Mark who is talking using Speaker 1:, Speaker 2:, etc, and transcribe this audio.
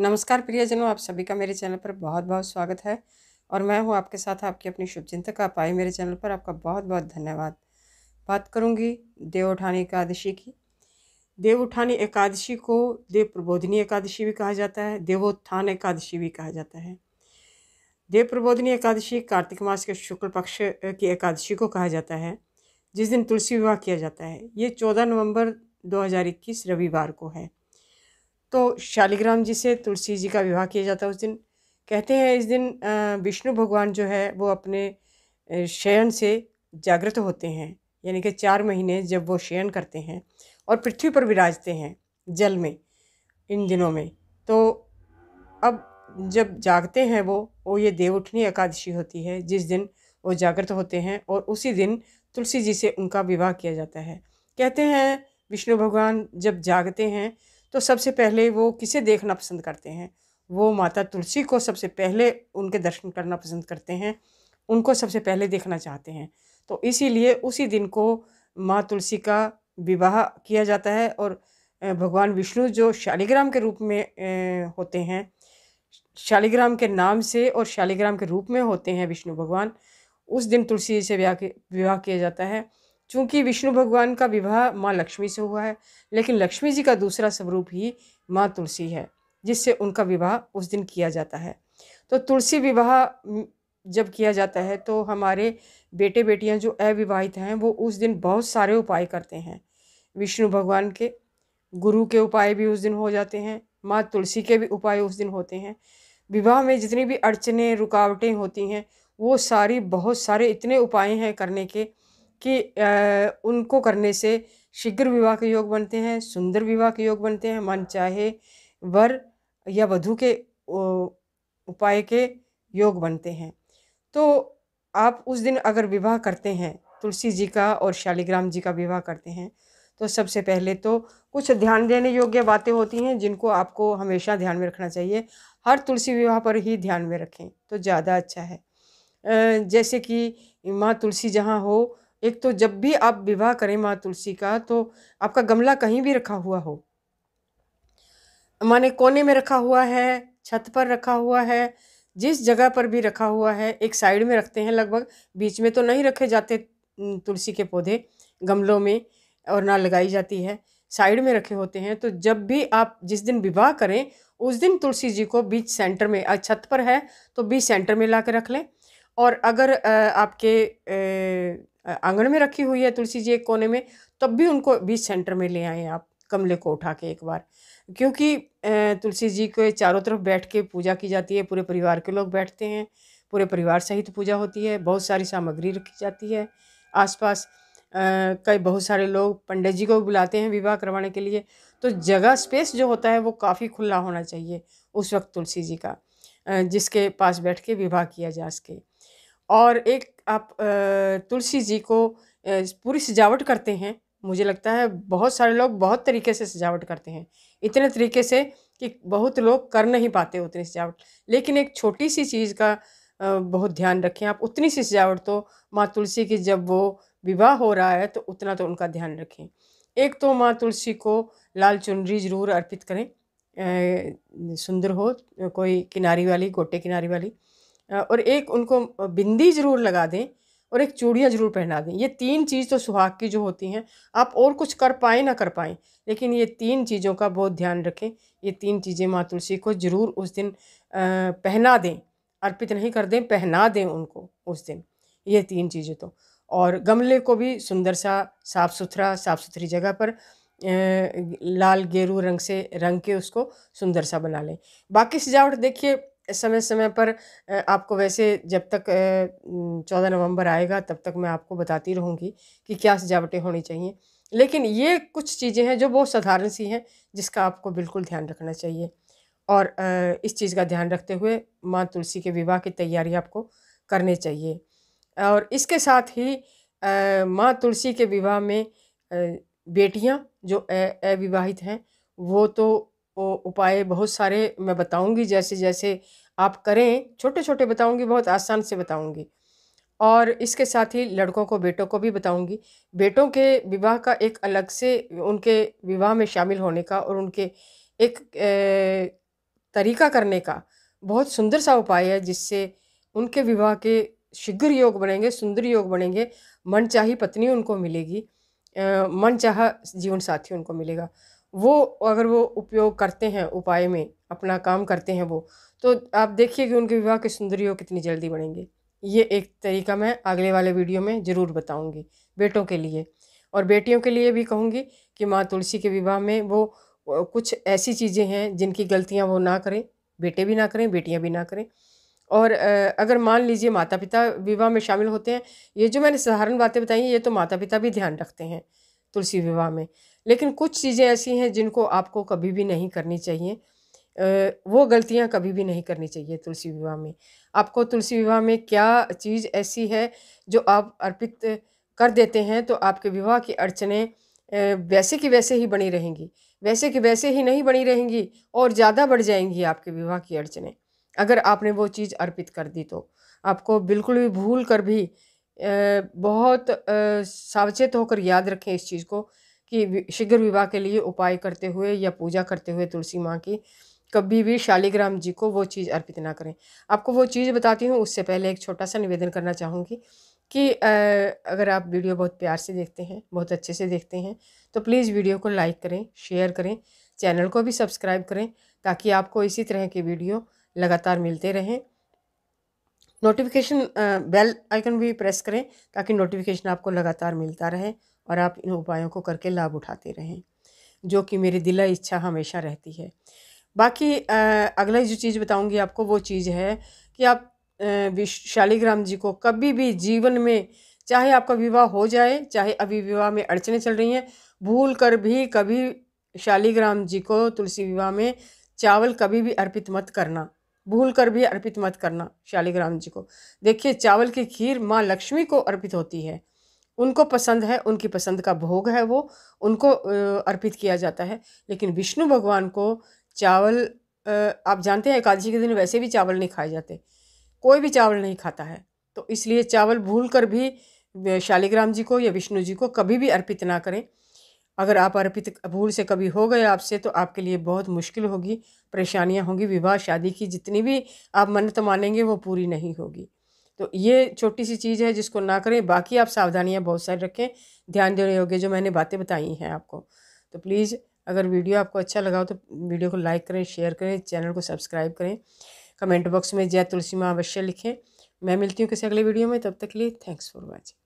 Speaker 1: नमस्कार प्रियजनों आप सभी का मेरे चैनल पर बहुत बहुत स्वागत है और मैं हूं आपके साथ आपकी अपनी शुभचिंतक आप आई मेरे चैनल पर आपका बहुत बहुत धन्यवाद बात करूंगी देव उठानी एकादशी की देव उठानी एकादशी को देव प्रबोधिनी एकादशी भी कहा जाता है देवोत्थान एकादशी भी कहा जाता है देव प्रबोधनी एकादशी कार्तिक मास के शुक्ल पक्ष की एकादशी को कहा जाता है जिस दिन तुलसी विवाह किया जाता है ये चौदह नवंबर 2021 रविवार को है तो शालिग्राम जी से तुलसी जी का विवाह किया जाता है उस दिन कहते हैं इस दिन विष्णु भगवान जो है वो अपने शयन से जागृत होते हैं यानी कि चार महीने जब वो शयन करते हैं और पृथ्वी पर विराजते हैं जल में इन दिनों में तो अब जब जागते हैं वो वो ये देवउठनी एकादशी होती है जिस दिन वो जागृत होते हैं और उसी दिन तुलसी जी से उनका विवाह किया जाता है कहते हैं विष्णु भगवान जब जागते हैं तो सबसे पहले वो किसे देखना पसंद करते हैं वो माता तुलसी को सबसे पहले उनके दर्शन करना पसंद करते हैं उनको सबसे पहले देखना चाहते हैं तो इसीलिए उसी दिन को माँ तुलसी का विवाह किया जाता है और भगवान विष्णु जो शालिग्राम के रूप में होते हैं शालिग्राम के नाम से और शालिग्राम के रूप में होते हैं विष्णु भगवान उस दिन तुलसी से विवाह विवाह किया जाता है चूँकि विष्णु भगवान का विवाह माँ लक्ष्मी से हुआ है लेकिन लक्ष्मी जी का दूसरा स्वरूप ही माँ तुलसी है जिससे उनका विवाह उस दिन किया जाता है तो तुलसी विवाह जब किया जाता है तो हमारे बेटे बेटियां जो अविवाहित हैं वो उस दिन बहुत सारे उपाय करते हैं विष्णु भगवान के गुरु के उपाय भी उस दिन हो जाते हैं माँ तुलसी के भी उपाय उस दिन होते हैं विवाह में जितनी भी अड़चने रुकावटें होती हैं वो सारी बहुत सारे इतने उपाय हैं करने के कि आ, उनको करने से शीघ्र विवाह के योग बनते हैं सुंदर विवाह के योग बनते हैं मन चाहे वर या वधु के उपाय के योग बनते हैं तो आप उस दिन अगर विवाह करते हैं तुलसी जी का और शालिग्राम जी का विवाह करते हैं तो सबसे पहले तो कुछ ध्यान देने योग्य बातें होती हैं जिनको आपको हमेशा ध्यान में रखना चाहिए हर तुलसी विवाह पर ही ध्यान में रखें तो ज़्यादा अच्छा है जैसे कि माँ तुलसी जहाँ हो एक तो जब भी आप विवाह करें माँ तुलसी का तो आपका गमला कहीं भी रखा हुआ हो माने कोने में रखा हुआ है छत पर रखा हुआ है जिस जगह पर भी रखा हुआ है एक साइड में रखते हैं लगभग बीच में तो नहीं रखे जाते तुलसी के पौधे गमलों में और ना लगाई जाती है साइड में रखे होते हैं तो जब भी आप जिस दिन विवाह करें उस दिन तुलसी जी को बीच सेंटर में छत पर है तो बीच सेंटर में ला के रख लें और अगर आपके आंगन में रखी हुई है तुलसी जी एक कोने में तब भी उनको बीच सेंटर में ले आएँ आप गमले को उठा के एक बार क्योंकि तुलसी जी के चारों तरफ बैठ के पूजा की जाती है पूरे परिवार के लोग बैठते हैं पूरे परिवार सहित पूजा होती है बहुत सारी सामग्री रखी जाती है आसपास कई बहुत सारे लोग पंडित जी को बुलाते हैं विवाह करवाने के लिए तो जगह स्पेस जो होता है वो काफ़ी खुला होना चाहिए उस वक्त तुलसी जी का जिसके पास बैठ के विवाह किया जा सके और एक आप तुलसी जी को पूरी सजावट करते हैं मुझे लगता है बहुत सारे लोग बहुत तरीके से सजावट करते हैं इतने तरीके से कि बहुत लोग कर नहीं पाते उतनी सजावट लेकिन एक छोटी सी चीज़ का बहुत ध्यान रखें आप उतनी सी सजावट तो माँ तुलसी की जब वो विवाह हो रहा है तो उतना तो उनका ध्यान रखें एक तो माँ तुलसी को लाल चुनरी जरूर अर्पित करें सुंदर हो कोई किनारी वाली गोटे किनारी वाली और एक उनको बिंदी ज़रूर लगा दें और एक चूड़ियाँ ज़रूर पहना दें ये तीन चीज़ तो सुहाग की जो होती हैं आप और कुछ कर पाएँ ना कर पाएँ लेकिन ये तीन चीज़ों का बहुत ध्यान रखें ये तीन चीज़ें माँ तुलसी को ज़रूर उस दिन पहना दें अर्पित नहीं कर दें पहना दें उनको उस दिन ये तीन चीज़ें तो और गमले को भी सुंदर सा साफ़ सुथरा साफ़ सुथरी जगह पर लाल गेरू रंग से रंग के उसको सुंदर सा बना लें बाकी सजावट देखिए समय समय पर आपको वैसे जब तक चौदह नवंबर आएगा तब तक मैं आपको बताती रहूँगी कि क्या सजावटें होनी चाहिए लेकिन ये कुछ चीज़ें हैं जो बहुत साधारण सी हैं जिसका आपको बिल्कुल ध्यान रखना चाहिए और इस चीज़ का ध्यान रखते हुए माँ तुलसी के विवाह की तैयारी आपको करनी चाहिए और इसके साथ ही माँ तुलसी के विवाह में बेटियाँ जो अविवाहित हैं वो तो उपाय बहुत सारे मैं बताऊंगी जैसे जैसे आप करें छोटे छोटे बताऊंगी बहुत आसान से बताऊंगी और इसके साथ ही लड़कों को बेटों को भी बताऊंगी बेटों के विवाह का एक अलग से उनके विवाह में शामिल होने का और उनके एक ए, तरीका करने का बहुत सुंदर सा उपाय है जिससे उनके विवाह के शीघ्र योग बनेंगे सुंदर योग बनेंगे मन चाही पत्नी उनको मिलेगी मन चाह जीवन साथी उनको मिलेगा वो अगर वो उपयोग करते हैं उपाय में अपना काम करते हैं वो तो आप देखिए कि उनके विवाह के सुंदर योग कितनी जल्दी बनेंगे ये एक तरीका मैं अगले वाले वीडियो में ज़रूर बताऊंगी बेटों के लिए और बेटियों के लिए भी कहूँगी कि माँ तुलसी के विवाह में वो कुछ ऐसी चीज़ें हैं जिनकी गलतियाँ वो ना करें बेटे भी ना करें बेटियाँ भी ना करें और अगर मान लीजिए माता पिता विवाह में शामिल होते हैं ये जो मैंने साधारण बातें बताई हैं ये तो माता पिता भी ध्यान रखते हैं तुलसी विवाह में लेकिन कुछ चीज़ें ऐसी हैं जिनको आपको कभी भी नहीं करनी चाहिए वो गलतियां कभी भी नहीं करनी चाहिए तुलसी विवाह में आपको तुलसी विवाह में क्या चीज़ ऐसी है जो आप अर्पित कर देते हैं तो आपके विवाह की अड़चने वैसे की वैसे ही बनी रहेंगी वैसे की वैसे ही नहीं बनी रहेंगी और ज़्यादा बढ़ जाएंगी आपके विवाह की अड़चने अगर आपने वो चीज़ अर्पित कर दी तो आपको बिल्कुल भी भूल कर भी बहुत सावचेत होकर याद रखें इस चीज़ को कि शीघ्र विवाह के लिए उपाय करते हुए या पूजा करते हुए तुलसी माँ की कभी भी शालिग्राम जी को वो चीज़ अर्पित ना करें आपको वो चीज़ बताती हूँ उससे पहले एक छोटा सा निवेदन करना चाहूँगी कि अगर आप वीडियो बहुत प्यार से देखते हैं बहुत अच्छे से देखते हैं तो प्लीज़ वीडियो को लाइक करें शेयर करें चैनल को भी सब्सक्राइब करें ताकि आपको इसी तरह की वीडियो लगातार मिलते रहें नोटिफिकेशन बेल आइकन भी प्रेस करें ताकि नोटिफिकेशन आपको लगातार मिलता रहे और आप इन उपायों को करके लाभ उठाते रहें जो कि मेरी दिला इच्छा हमेशा रहती है बाकी अगला जो चीज़ बताऊंगी आपको वो चीज़ है कि आप शालीग्राम जी को कभी भी जीवन में चाहे आपका विवाह हो जाए चाहे अभी विवाह में अड़चने चल रही हैं भूल कर भी कभी शालीग्राम जी को तुलसी विवाह में चावल कभी भी अर्पित मत करना भूल कर भी अर्पित मत करना शालिग्राम जी को देखिए चावल की खीर माँ लक्ष्मी को अर्पित होती है उनको पसंद है उनकी पसंद का भोग है वो उनको अर्पित किया जाता है लेकिन विष्णु भगवान को चावल आप जानते हैं एकादशी के दिन वैसे भी चावल नहीं खाए जाते कोई भी चावल नहीं खाता है तो इसलिए चावल भूल कर भी शालिग्राम जी को या विष्णु जी को कभी भी अर्पित ना करें अगर आप अर्पित अभूल से कभी हो गए आपसे तो आपके लिए बहुत मुश्किल होगी परेशानियां होंगी विवाह शादी की जितनी भी आप मन्नत मानेंगे वो पूरी नहीं होगी तो ये छोटी सी चीज़ है जिसको ना करें बाकी आप सावधानियां बहुत सारी रखें ध्यान दे रहे होंगे जो मैंने बातें बताई हैं आपको तो प्लीज़ अगर वीडियो आपको अच्छा लगा हो तो वीडियो को लाइक करें शेयर करें चैनल को सब्सक्राइब करें कमेंट बॉक्स में जय तुलसी माँ अवश्य लिखें मैं मिलती हूँ किसी अगले वीडियो में तब तक लिए थैंक्स फॉर वॉचिंग